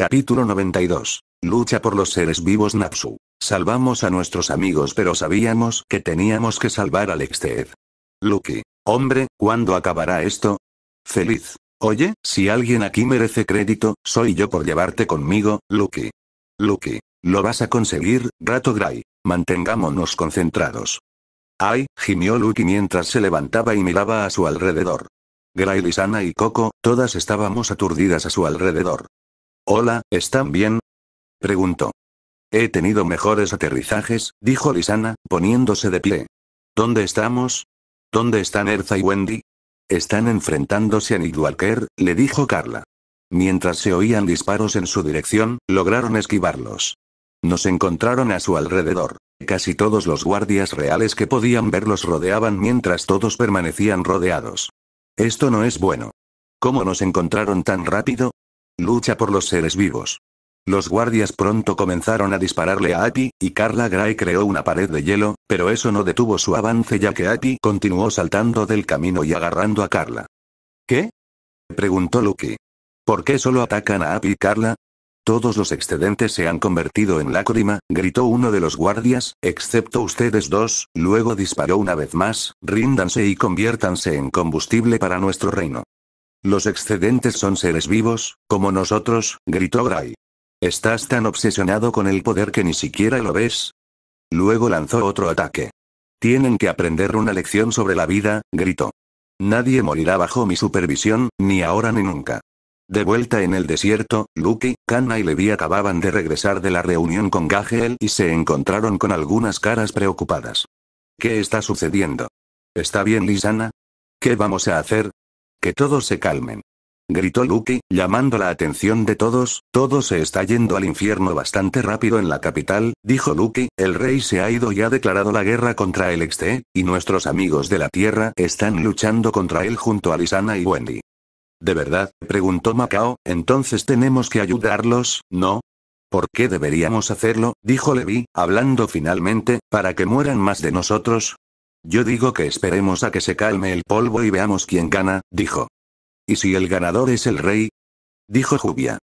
Capítulo 92. Lucha por los seres vivos Napsu. Salvamos a nuestros amigos pero sabíamos que teníamos que salvar al Exted. Lucky. Hombre, ¿cuándo acabará esto? Feliz. Oye, si alguien aquí merece crédito, soy yo por llevarte conmigo, Lucky. Lucky. Lo vas a conseguir, Rato Gray. Mantengámonos concentrados. ¡Ay! gimió Lucky mientras se levantaba y miraba a su alrededor. Gray, Lisana y Coco, todas estábamos aturdidas a su alrededor. Hola, ¿están bien? preguntó. He tenido mejores aterrizajes, dijo Lisana, poniéndose de pie. ¿Dónde estamos? ¿Dónde están Erza y Wendy? Están enfrentándose a Nidwalker, le dijo Carla. Mientras se oían disparos en su dirección, lograron esquivarlos. Nos encontraron a su alrededor. Casi todos los guardias reales que podían verlos rodeaban mientras todos permanecían rodeados. Esto no es bueno. ¿Cómo nos encontraron tan rápido? Lucha por los seres vivos. Los guardias pronto comenzaron a dispararle a Api, y Carla Gray creó una pared de hielo, pero eso no detuvo su avance ya que Api continuó saltando del camino y agarrando a Carla. ¿Qué? preguntó Lucky. ¿Por qué solo atacan a Api y Carla? Todos los excedentes se han convertido en lágrima, gritó uno de los guardias, excepto ustedes dos, luego disparó una vez más, ríndanse y conviértanse en combustible para nuestro reino. Los excedentes son seres vivos, como nosotros, gritó Gray. Estás tan obsesionado con el poder que ni siquiera lo ves. Luego lanzó otro ataque. Tienen que aprender una lección sobre la vida, gritó. Nadie morirá bajo mi supervisión, ni ahora ni nunca. De vuelta en el desierto, Lucky, Kana y Levi acababan de regresar de la reunión con Gagel y se encontraron con algunas caras preocupadas. ¿Qué está sucediendo? ¿Está bien Lisana? ¿Qué vamos a hacer? Que todos se calmen. Gritó Lucky, llamando la atención de todos, todo se está yendo al infierno bastante rápido en la capital, dijo Lucky, el rey se ha ido y ha declarado la guerra contra el Exte, y nuestros amigos de la Tierra están luchando contra él junto a Lisana y Wendy. ¿De verdad? preguntó Macao, entonces tenemos que ayudarlos, ¿no? ¿Por qué deberíamos hacerlo? dijo Levi, hablando finalmente, para que mueran más de nosotros, yo digo que esperemos a que se calme el polvo y veamos quién gana, dijo. ¿Y si el ganador es el rey? dijo Jubia.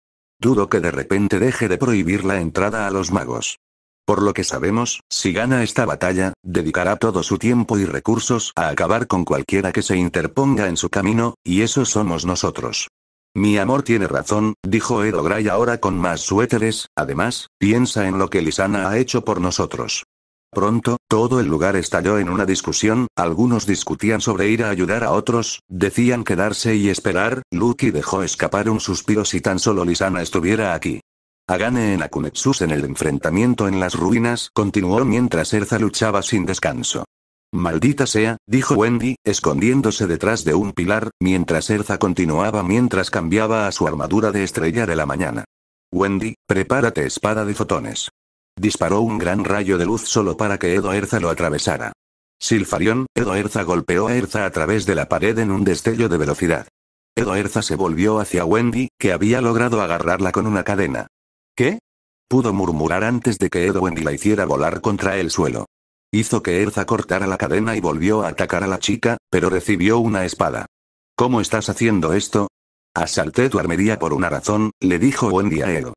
Dudo que de repente deje de prohibir la entrada a los magos. Por lo que sabemos, si gana esta batalla, dedicará todo su tiempo y recursos a acabar con cualquiera que se interponga en su camino, y eso somos nosotros. Mi amor tiene razón, dijo Gray ahora con más suéteres, además, piensa en lo que Lisana ha hecho por nosotros. Pronto, todo el lugar estalló en una discusión, algunos discutían sobre ir a ayudar a otros, decían quedarse y esperar, Lucky dejó escapar un suspiro si tan solo Lisana estuviera aquí. Agane en Akunetsus en el enfrentamiento en las ruinas continuó mientras Erza luchaba sin descanso. Maldita sea, dijo Wendy, escondiéndose detrás de un pilar, mientras Erza continuaba mientras cambiaba a su armadura de estrella de la mañana. Wendy, prepárate espada de fotones. Disparó un gran rayo de luz solo para que Edo Erza lo atravesara. Silfarión, Erza golpeó a Erza a través de la pared en un destello de velocidad. Edo Erza se volvió hacia Wendy, que había logrado agarrarla con una cadena. ¿Qué? Pudo murmurar antes de que Edo Wendy la hiciera volar contra el suelo. Hizo que Erza cortara la cadena y volvió a atacar a la chica, pero recibió una espada. ¿Cómo estás haciendo esto? Asalté tu armería por una razón, le dijo Wendy a Edo.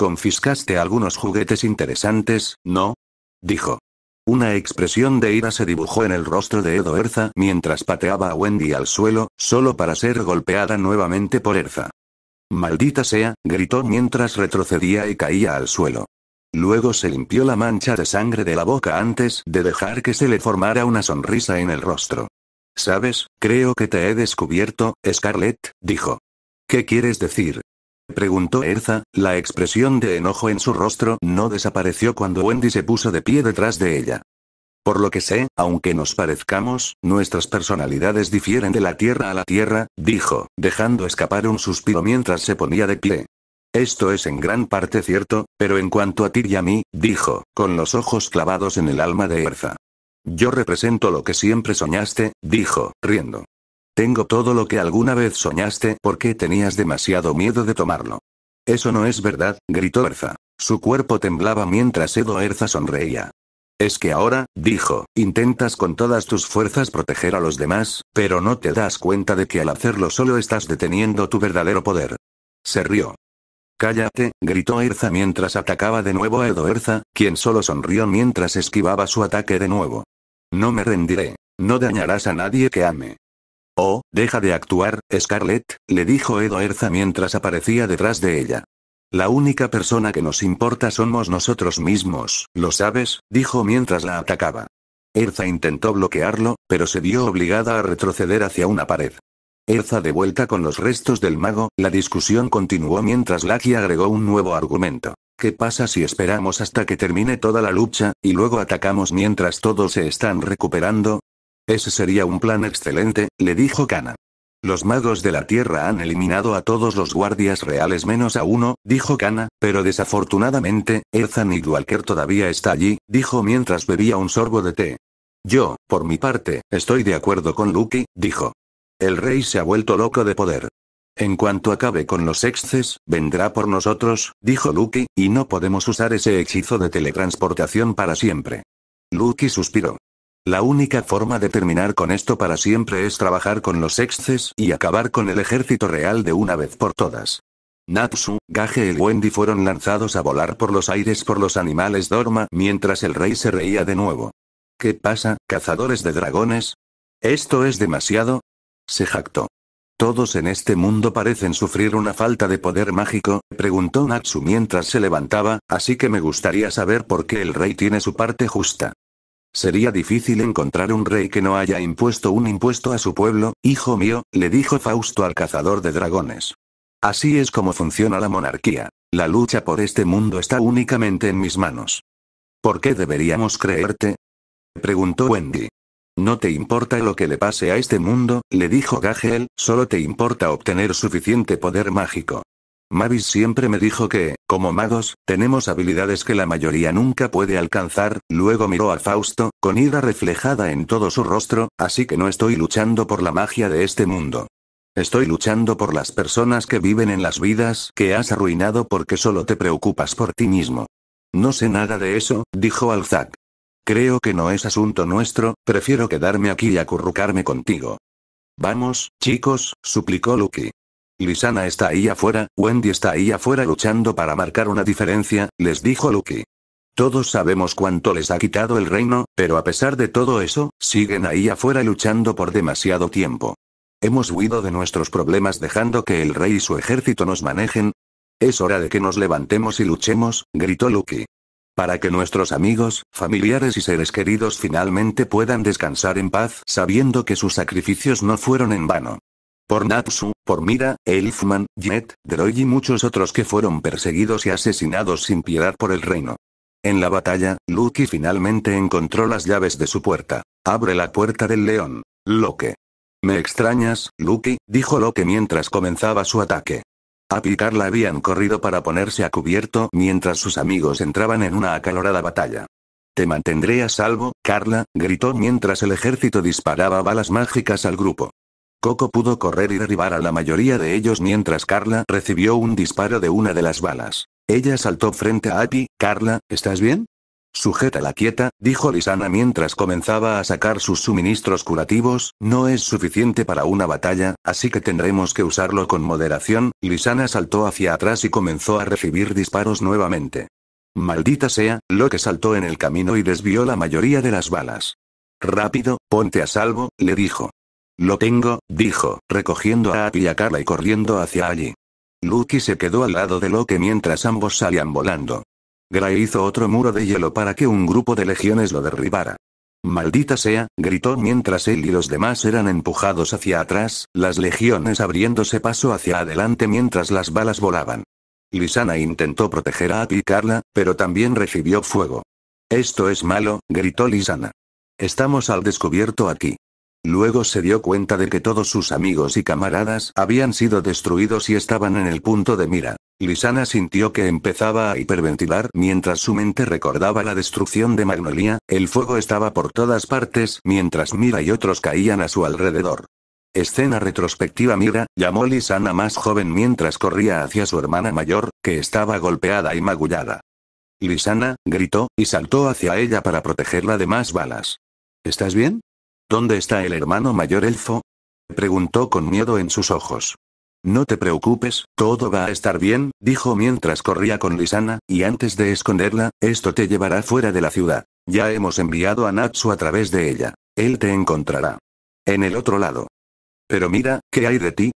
Confiscaste algunos juguetes interesantes, ¿no? Dijo. Una expresión de ira se dibujó en el rostro de Edo Erza mientras pateaba a Wendy al suelo, solo para ser golpeada nuevamente por Erza. Maldita sea, gritó mientras retrocedía y caía al suelo. Luego se limpió la mancha de sangre de la boca antes de dejar que se le formara una sonrisa en el rostro. Sabes, creo que te he descubierto, Scarlett, dijo. ¿Qué quieres decir? preguntó Erza, la expresión de enojo en su rostro no desapareció cuando Wendy se puso de pie detrás de ella. Por lo que sé, aunque nos parezcamos, nuestras personalidades difieren de la tierra a la tierra, dijo, dejando escapar un suspiro mientras se ponía de pie. Esto es en gran parte cierto, pero en cuanto a ti y a mí, dijo, con los ojos clavados en el alma de Erza. Yo represento lo que siempre soñaste, dijo, riendo. Tengo todo lo que alguna vez soñaste porque tenías demasiado miedo de tomarlo. Eso no es verdad, gritó Erza. Su cuerpo temblaba mientras Edo Erza sonreía. Es que ahora, dijo, intentas con todas tus fuerzas proteger a los demás, pero no te das cuenta de que al hacerlo solo estás deteniendo tu verdadero poder. Se rió. Cállate, gritó Erza mientras atacaba de nuevo a Edo Erza, quien solo sonrió mientras esquivaba su ataque de nuevo. No me rendiré. No dañarás a nadie que ame. Oh, deja de actuar, Scarlett, le dijo Edo Erza mientras aparecía detrás de ella. La única persona que nos importa somos nosotros mismos, lo sabes, dijo mientras la atacaba. Erza intentó bloquearlo, pero se vio obligada a retroceder hacia una pared. Erza de vuelta con los restos del mago, la discusión continuó mientras Lucky agregó un nuevo argumento. ¿Qué pasa si esperamos hasta que termine toda la lucha, y luego atacamos mientras todos se están recuperando? Ese sería un plan excelente, le dijo Kana. Los magos de la Tierra han eliminado a todos los guardias reales menos a uno, dijo Kana, pero desafortunadamente, Erzan y Dualker todavía está allí, dijo mientras bebía un sorbo de té. Yo, por mi parte, estoy de acuerdo con Lucky, dijo. El rey se ha vuelto loco de poder. En cuanto acabe con los exces, vendrá por nosotros, dijo Lucky, y no podemos usar ese hechizo de teletransportación para siempre. Lucky suspiró. La única forma de terminar con esto para siempre es trabajar con los exces y acabar con el ejército real de una vez por todas. Natsu, Gage y Wendy fueron lanzados a volar por los aires por los animales Dorma mientras el rey se reía de nuevo. ¿Qué pasa, cazadores de dragones? ¿Esto es demasiado? Se jactó. Todos en este mundo parecen sufrir una falta de poder mágico, preguntó Natsu mientras se levantaba, así que me gustaría saber por qué el rey tiene su parte justa. Sería difícil encontrar un rey que no haya impuesto un impuesto a su pueblo, hijo mío, le dijo Fausto al cazador de dragones. Así es como funciona la monarquía. La lucha por este mundo está únicamente en mis manos. ¿Por qué deberíamos creerte? preguntó Wendy. No te importa lo que le pase a este mundo, le dijo Gagel, solo te importa obtener suficiente poder mágico. Mavis siempre me dijo que, como magos, tenemos habilidades que la mayoría nunca puede alcanzar, luego miró a Fausto, con ira reflejada en todo su rostro, así que no estoy luchando por la magia de este mundo. Estoy luchando por las personas que viven en las vidas que has arruinado porque solo te preocupas por ti mismo. No sé nada de eso, dijo Alzac. Creo que no es asunto nuestro, prefiero quedarme aquí y acurrucarme contigo. Vamos, chicos, suplicó Lucky. Lisana está ahí afuera, Wendy está ahí afuera luchando para marcar una diferencia, les dijo Lucky. Todos sabemos cuánto les ha quitado el reino, pero a pesar de todo eso, siguen ahí afuera luchando por demasiado tiempo. ¿Hemos huido de nuestros problemas dejando que el rey y su ejército nos manejen? Es hora de que nos levantemos y luchemos, gritó Lucky. Para que nuestros amigos, familiares y seres queridos finalmente puedan descansar en paz sabiendo que sus sacrificios no fueron en vano. Por Natsu, por Mira, Elfman, Jet, Droid y muchos otros que fueron perseguidos y asesinados sin piedad por el reino. En la batalla, Lucky finalmente encontró las llaves de su puerta. Abre la puerta del león. Loke. Me extrañas, Lucky, dijo Loke mientras comenzaba su ataque. A picarla habían corrido para ponerse a cubierto mientras sus amigos entraban en una acalorada batalla. Te mantendré a salvo, Carla, gritó mientras el ejército disparaba balas mágicas al grupo. Coco pudo correr y derribar a la mayoría de ellos mientras Carla recibió un disparo de una de las balas. Ella saltó frente a Api, Carla, ¿estás bien? Sujeta la quieta, dijo Lisana mientras comenzaba a sacar sus suministros curativos, no es suficiente para una batalla, así que tendremos que usarlo con moderación, Lisana saltó hacia atrás y comenzó a recibir disparos nuevamente. Maldita sea, lo que saltó en el camino y desvió la mayoría de las balas. Rápido, ponte a salvo, le dijo. Lo tengo, dijo, recogiendo a Api y a Carla y corriendo hacia allí. Lucky se quedó al lado de Loki mientras ambos salían volando. Gray hizo otro muro de hielo para que un grupo de legiones lo derribara. Maldita sea, gritó mientras él y los demás eran empujados hacia atrás, las legiones abriéndose paso hacia adelante mientras las balas volaban. Lisana intentó proteger a Api y Carla, pero también recibió fuego. Esto es malo, gritó Lisana. Estamos al descubierto aquí. Luego se dio cuenta de que todos sus amigos y camaradas habían sido destruidos y estaban en el punto de mira. Lisana sintió que empezaba a hiperventilar mientras su mente recordaba la destrucción de Magnolia, el fuego estaba por todas partes mientras Mira y otros caían a su alrededor. Escena retrospectiva Mira, llamó Lisana más joven mientras corría hacia su hermana mayor, que estaba golpeada y magullada. Lisana, gritó, y saltó hacia ella para protegerla de más balas. ¿Estás bien? ¿Dónde está el hermano mayor elfo? preguntó con miedo en sus ojos. No te preocupes, todo va a estar bien, dijo mientras corría con Lisana, y antes de esconderla, esto te llevará fuera de la ciudad. Ya hemos enviado a Natsu a través de ella. Él te encontrará. En el otro lado. Pero mira, ¿qué hay de ti?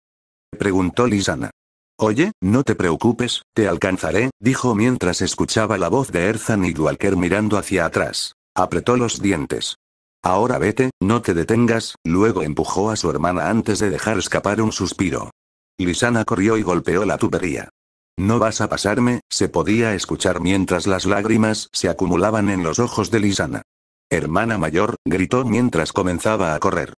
preguntó Lisana. Oye, no te preocupes, te alcanzaré, dijo mientras escuchaba la voz de Erzan y Dualker mirando hacia atrás. Apretó los dientes. Ahora vete, no te detengas, luego empujó a su hermana antes de dejar escapar un suspiro. Lisana corrió y golpeó la tubería. No vas a pasarme, se podía escuchar mientras las lágrimas se acumulaban en los ojos de Lisana. Hermana mayor, gritó mientras comenzaba a correr.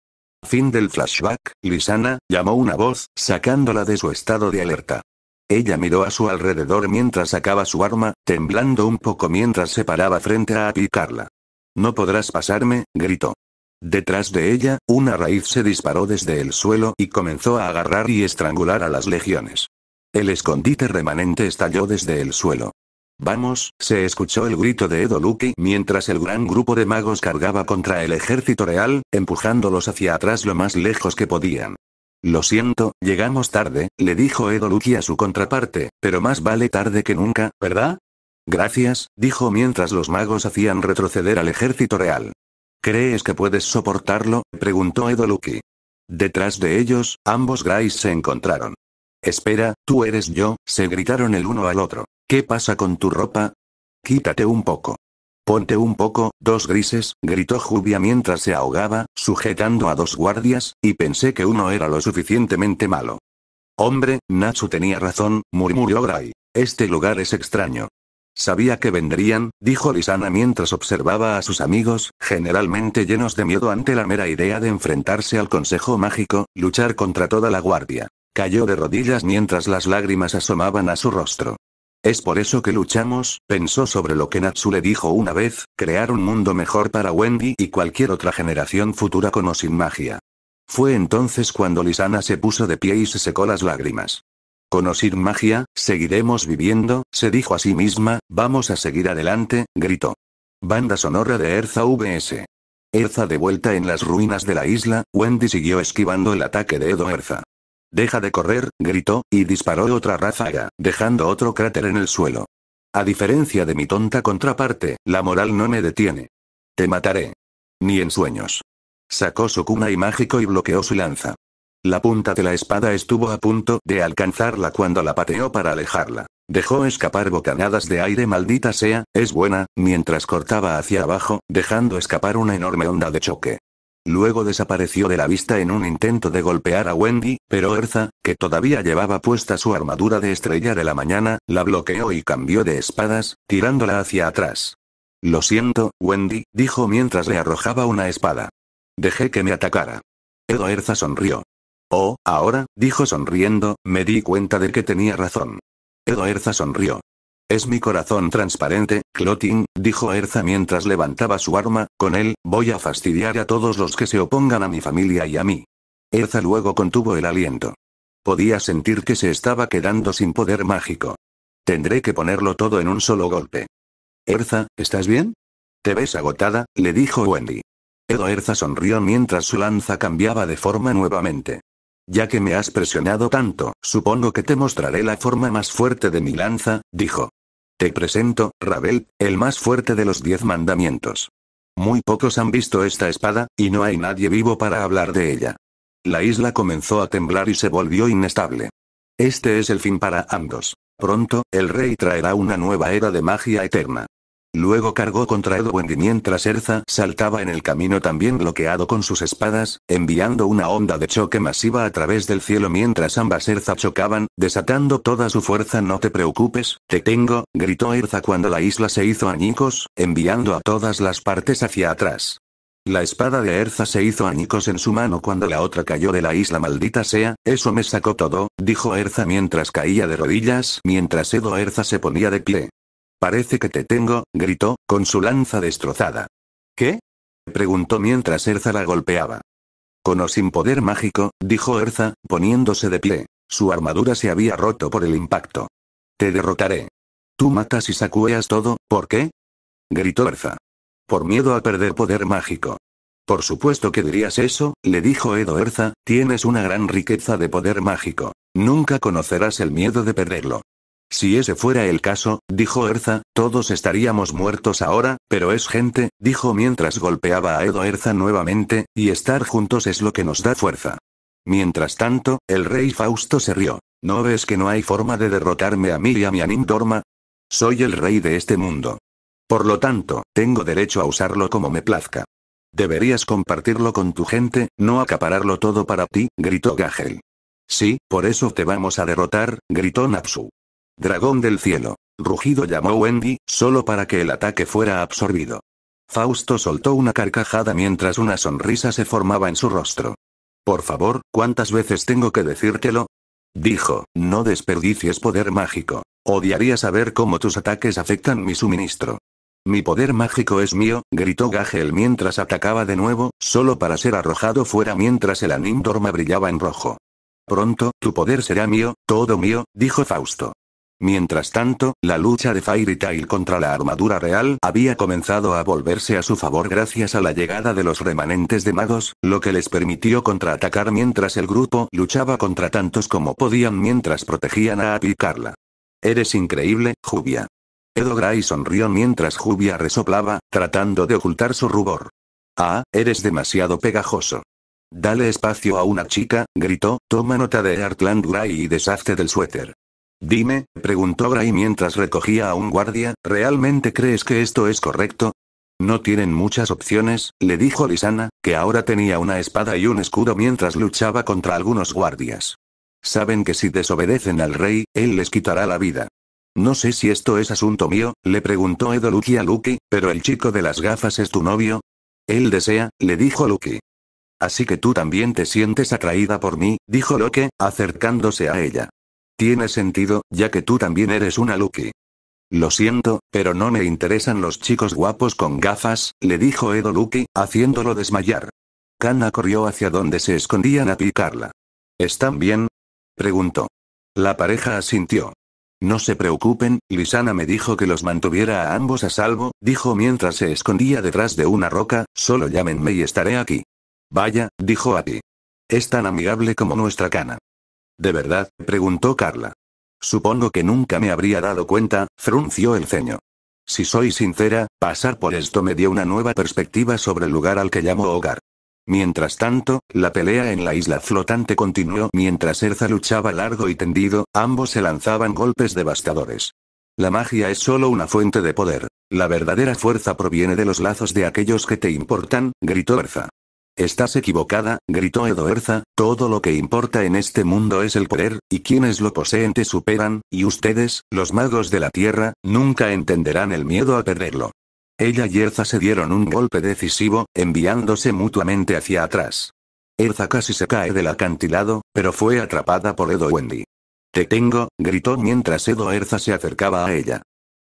Fin del flashback, Lisana, llamó una voz, sacándola de su estado de alerta. Ella miró a su alrededor mientras sacaba su arma, temblando un poco mientras se paraba frente a aplicarla. No podrás pasarme, gritó. Detrás de ella, una raíz se disparó desde el suelo y comenzó a agarrar y estrangular a las legiones. El escondite remanente estalló desde el suelo. Vamos, se escuchó el grito de Edo mientras el gran grupo de magos cargaba contra el ejército real, empujándolos hacia atrás lo más lejos que podían. Lo siento, llegamos tarde, le dijo Edo a su contraparte, pero más vale tarde que nunca, ¿verdad? Gracias, dijo mientras los magos hacían retroceder al ejército real. ¿Crees que puedes soportarlo? preguntó Edoluki. Detrás de ellos, ambos Grays se encontraron. Espera, tú eres yo, se gritaron el uno al otro. ¿Qué pasa con tu ropa? Quítate un poco. Ponte un poco, dos grises, gritó Jubia mientras se ahogaba, sujetando a dos guardias, y pensé que uno era lo suficientemente malo. Hombre, Natsu tenía razón, murmuró Gray. Este lugar es extraño. Sabía que vendrían, dijo Lisana mientras observaba a sus amigos, generalmente llenos de miedo ante la mera idea de enfrentarse al Consejo Mágico, luchar contra toda la guardia. Cayó de rodillas mientras las lágrimas asomaban a su rostro. Es por eso que luchamos, pensó sobre lo que Natsu le dijo una vez, crear un mundo mejor para Wendy y cualquier otra generación futura con o sin magia. Fue entonces cuando Lisana se puso de pie y se secó las lágrimas. Conocir magia, seguiremos viviendo, se dijo a sí misma, vamos a seguir adelante, gritó. Banda sonora de Erza VS. Erza de vuelta en las ruinas de la isla, Wendy siguió esquivando el ataque de Edo Erza. Deja de correr, gritó, y disparó otra ráfaga, dejando otro cráter en el suelo. A diferencia de mi tonta contraparte, la moral no me detiene. Te mataré. Ni en sueños. Sacó su cuna y mágico y bloqueó su lanza. La punta de la espada estuvo a punto de alcanzarla cuando la pateó para alejarla. Dejó escapar bocanadas de aire maldita sea, es buena, mientras cortaba hacia abajo, dejando escapar una enorme onda de choque. Luego desapareció de la vista en un intento de golpear a Wendy, pero Erza, que todavía llevaba puesta su armadura de estrella de la mañana, la bloqueó y cambió de espadas, tirándola hacia atrás. Lo siento, Wendy, dijo mientras le arrojaba una espada. Dejé que me atacara. Edo Erza sonrió. Oh, ahora, dijo sonriendo, me di cuenta de que tenía razón. Edo Erza sonrió. Es mi corazón transparente, Clotin, dijo Erza mientras levantaba su arma, con él, voy a fastidiar a todos los que se opongan a mi familia y a mí. Erza luego contuvo el aliento. Podía sentir que se estaba quedando sin poder mágico. Tendré que ponerlo todo en un solo golpe. Erza, ¿estás bien? Te ves agotada, le dijo Wendy. Edo Erza sonrió mientras su lanza cambiaba de forma nuevamente. Ya que me has presionado tanto, supongo que te mostraré la forma más fuerte de mi lanza, dijo. Te presento, Rabel, el más fuerte de los diez mandamientos. Muy pocos han visto esta espada, y no hay nadie vivo para hablar de ella. La isla comenzó a temblar y se volvió inestable. Este es el fin para ambos. Pronto, el rey traerá una nueva era de magia eterna. Luego cargó contra Edwendy mientras Erza saltaba en el camino también bloqueado con sus espadas, enviando una onda de choque masiva a través del cielo mientras ambas Erza chocaban, desatando toda su fuerza. No te preocupes, te tengo, gritó Erza cuando la isla se hizo añicos, enviando a todas las partes hacia atrás. La espada de Erza se hizo añicos en su mano cuando la otra cayó de la isla maldita sea, eso me sacó todo, dijo Erza mientras caía de rodillas mientras Edo Erza se ponía de pie. Parece que te tengo, gritó, con su lanza destrozada. ¿Qué? preguntó mientras Erza la golpeaba. Con o sin poder mágico, dijo Erza, poniéndose de pie. Su armadura se había roto por el impacto. Te derrotaré. Tú matas y sacueas todo, ¿por qué? gritó Erza. Por miedo a perder poder mágico. Por supuesto que dirías eso, le dijo Edo Erza, tienes una gran riqueza de poder mágico. Nunca conocerás el miedo de perderlo. Si ese fuera el caso, dijo Erza, todos estaríamos muertos ahora, pero es gente, dijo mientras golpeaba a Edo Erza nuevamente, y estar juntos es lo que nos da fuerza. Mientras tanto, el rey Fausto se rió. ¿No ves que no hay forma de derrotarme a mí y a mi Anim Dorma? Soy el rey de este mundo. Por lo tanto, tengo derecho a usarlo como me plazca. Deberías compartirlo con tu gente, no acapararlo todo para ti, gritó Gagel. Sí, por eso te vamos a derrotar, gritó Napsu. Dragón del cielo. Rugido llamó Wendy, solo para que el ataque fuera absorbido. Fausto soltó una carcajada mientras una sonrisa se formaba en su rostro. Por favor, ¿cuántas veces tengo que decírtelo? Dijo, no desperdicies poder mágico. Odiaría saber cómo tus ataques afectan mi suministro. Mi poder mágico es mío, gritó Gagel mientras atacaba de nuevo, solo para ser arrojado fuera mientras el Animtorma brillaba en rojo. Pronto, tu poder será mío, todo mío, dijo Fausto. Mientras tanto, la lucha de Fairy Tail contra la armadura real había comenzado a volverse a su favor gracias a la llegada de los remanentes de magos, lo que les permitió contraatacar mientras el grupo luchaba contra tantos como podían mientras protegían a aplicarla. Eres increíble, Jubia. Edo Gray sonrió mientras Jubia resoplaba, tratando de ocultar su rubor. Ah, eres demasiado pegajoso. Dale espacio a una chica, gritó, toma nota de Artland Gray y deshazte del suéter. Dime, preguntó Gray mientras recogía a un guardia, ¿realmente crees que esto es correcto? No tienen muchas opciones, le dijo Lisana, que ahora tenía una espada y un escudo mientras luchaba contra algunos guardias. Saben que si desobedecen al rey, él les quitará la vida. No sé si esto es asunto mío, le preguntó Edo Luki a Luki, pero el chico de las gafas es tu novio. Él desea, le dijo Luki. Así que tú también te sientes atraída por mí, dijo Loke, acercándose a ella. Tiene sentido, ya que tú también eres una Lucky. Lo siento, pero no me interesan los chicos guapos con gafas, le dijo Edo Lucky, haciéndolo desmayar. Kana corrió hacia donde se escondían a picarla. ¿Están bien? preguntó. La pareja asintió. No se preocupen, Lisana me dijo que los mantuviera a ambos a salvo, dijo mientras se escondía detrás de una roca, solo llámenme y estaré aquí. Vaya, dijo Ati. Es tan amigable como nuestra cana. ¿De verdad? preguntó Carla. Supongo que nunca me habría dado cuenta, frunció el ceño. Si soy sincera, pasar por esto me dio una nueva perspectiva sobre el lugar al que llamo hogar. Mientras tanto, la pelea en la isla flotante continuó mientras Erza luchaba largo y tendido, ambos se lanzaban golpes devastadores. La magia es solo una fuente de poder. La verdadera fuerza proviene de los lazos de aquellos que te importan, gritó Erza. Estás equivocada, gritó Edo Erza. todo lo que importa en este mundo es el poder, y quienes lo poseen te superan, y ustedes, los magos de la tierra, nunca entenderán el miedo a perderlo. Ella y Erza se dieron un golpe decisivo, enviándose mutuamente hacia atrás. Erza casi se cae del acantilado, pero fue atrapada por Edo Wendy. Te tengo, gritó mientras Edo Erza se acercaba a ella.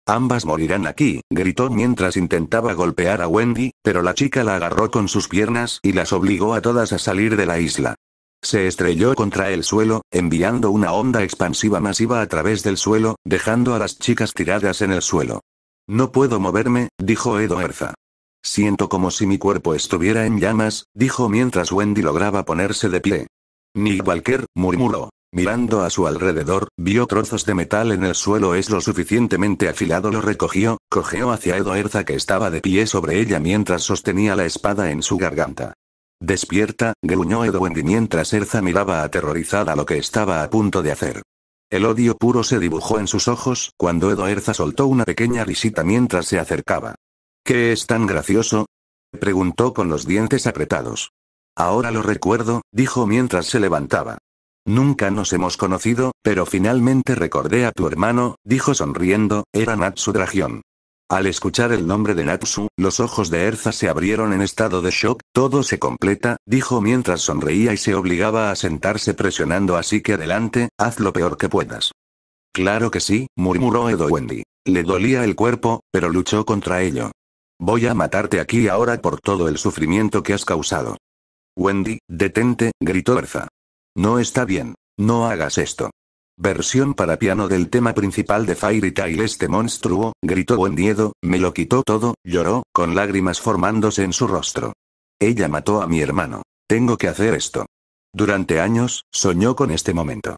Ambas morirán aquí, gritó mientras intentaba golpear a Wendy, pero la chica la agarró con sus piernas y las obligó a todas a salir de la isla. Se estrelló contra el suelo, enviando una onda expansiva masiva a través del suelo, dejando a las chicas tiradas en el suelo. No puedo moverme, dijo Edo Erza. Siento como si mi cuerpo estuviera en llamas, dijo mientras Wendy lograba ponerse de pie. Nick Walker, murmuró. Mirando a su alrededor, vio trozos de metal en el suelo es lo suficientemente afilado lo recogió, cogeó hacia Edoerza que estaba de pie sobre ella mientras sostenía la espada en su garganta. Despierta, gruñó Wendy mientras Erza miraba aterrorizada lo que estaba a punto de hacer. El odio puro se dibujó en sus ojos, cuando Edoerza soltó una pequeña risita mientras se acercaba. ¿Qué es tan gracioso? preguntó con los dientes apretados. Ahora lo recuerdo, dijo mientras se levantaba. Nunca nos hemos conocido, pero finalmente recordé a tu hermano, dijo sonriendo, era Natsu Dragión. Al escuchar el nombre de Natsu, los ojos de Erza se abrieron en estado de shock, todo se completa, dijo mientras sonreía y se obligaba a sentarse presionando así que adelante, haz lo peor que puedas. Claro que sí, murmuró Edo Wendy. Le dolía el cuerpo, pero luchó contra ello. Voy a matarte aquí ahora por todo el sufrimiento que has causado. Wendy, detente, gritó Erza. No está bien. No hagas esto. Versión para piano del tema principal de Fairy Tail. Este monstruo, gritó buen miedo, me lo quitó todo, lloró, con lágrimas formándose en su rostro. Ella mató a mi hermano. Tengo que hacer esto. Durante años, soñó con este momento.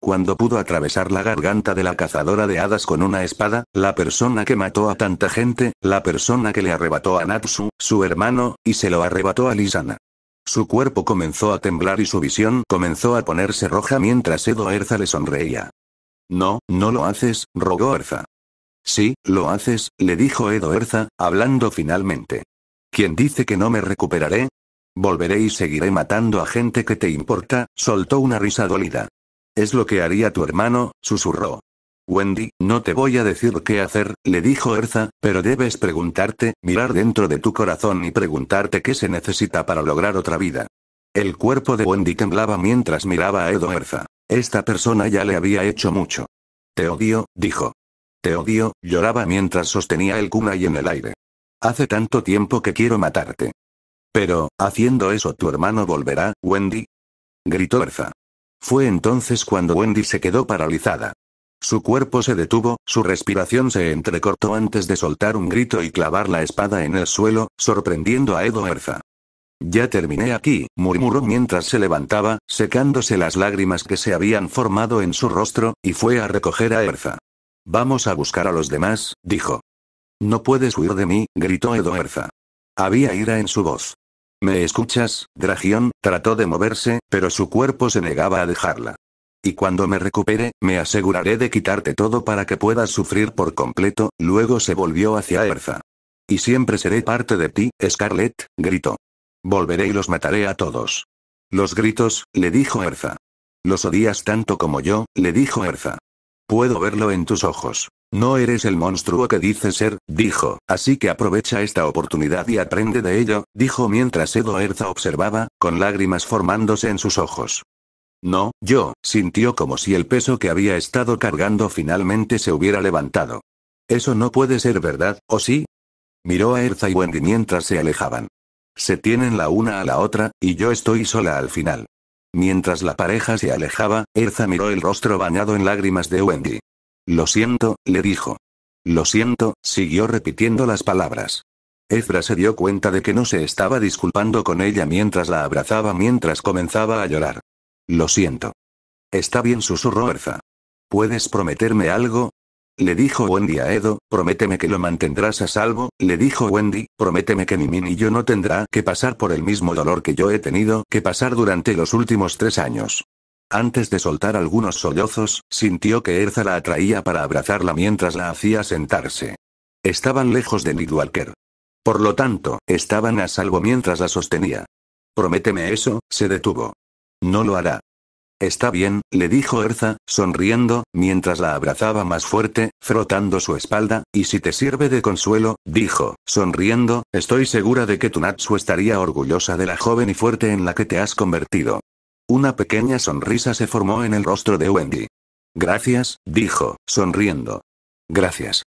Cuando pudo atravesar la garganta de la cazadora de hadas con una espada, la persona que mató a tanta gente, la persona que le arrebató a Natsu, su hermano, y se lo arrebató a Lisana. Su cuerpo comenzó a temblar y su visión comenzó a ponerse roja mientras Edo Erza le sonreía. No, no lo haces, rogó Erza. Sí, lo haces, le dijo Edo Erza, hablando finalmente. ¿Quién dice que no me recuperaré? Volveré y seguiré matando a gente que te importa, soltó una risa dolida. Es lo que haría tu hermano, susurró. Wendy, no te voy a decir qué hacer, le dijo Erza, pero debes preguntarte, mirar dentro de tu corazón y preguntarte qué se necesita para lograr otra vida. El cuerpo de Wendy temblaba mientras miraba a Edo Erza. Esta persona ya le había hecho mucho. Te odio, dijo. Te odio, lloraba mientras sostenía el kunai en el aire. Hace tanto tiempo que quiero matarte. Pero, haciendo eso tu hermano volverá, Wendy. Gritó Erza. Fue entonces cuando Wendy se quedó paralizada. Su cuerpo se detuvo, su respiración se entrecortó antes de soltar un grito y clavar la espada en el suelo, sorprendiendo a Edo Erza. Ya terminé aquí, murmuró mientras se levantaba, secándose las lágrimas que se habían formado en su rostro, y fue a recoger a Erza. Vamos a buscar a los demás, dijo. No puedes huir de mí, gritó Edo Erza. Había ira en su voz. ¿Me escuchas, Dragión? Trató de moverse, pero su cuerpo se negaba a dejarla. Y cuando me recupere, me aseguraré de quitarte todo para que puedas sufrir por completo, luego se volvió hacia Erza. Y siempre seré parte de ti, Scarlett, gritó. Volveré y los mataré a todos. Los gritos, le dijo Erza. Los odias tanto como yo, le dijo Erza. Puedo verlo en tus ojos. No eres el monstruo que dices ser, dijo, así que aprovecha esta oportunidad y aprende de ello, dijo mientras Edo Erza observaba, con lágrimas formándose en sus ojos. No, yo, sintió como si el peso que había estado cargando finalmente se hubiera levantado. Eso no puede ser verdad, ¿o sí? Miró a Erza y Wendy mientras se alejaban. Se tienen la una a la otra, y yo estoy sola al final. Mientras la pareja se alejaba, Erza miró el rostro bañado en lágrimas de Wendy. Lo siento, le dijo. Lo siento, siguió repitiendo las palabras. Ezra se dio cuenta de que no se estaba disculpando con ella mientras la abrazaba mientras comenzaba a llorar. Lo siento. Está bien, susurró Erza. ¿Puedes prometerme algo? Le dijo Wendy a Edo, prométeme que lo mantendrás a salvo, le dijo Wendy, prométeme que ni y yo no tendrá que pasar por el mismo dolor que yo he tenido que pasar durante los últimos tres años. Antes de soltar algunos sollozos, sintió que Erza la atraía para abrazarla mientras la hacía sentarse. Estaban lejos de Nidwalker. Por lo tanto, estaban a salvo mientras la sostenía. Prométeme eso, se detuvo. No lo hará. Está bien, le dijo Erza, sonriendo, mientras la abrazaba más fuerte, frotando su espalda, y si te sirve de consuelo, dijo, sonriendo, estoy segura de que tu Natsu estaría orgullosa de la joven y fuerte en la que te has convertido. Una pequeña sonrisa se formó en el rostro de Wendy. Gracias, dijo, sonriendo. Gracias.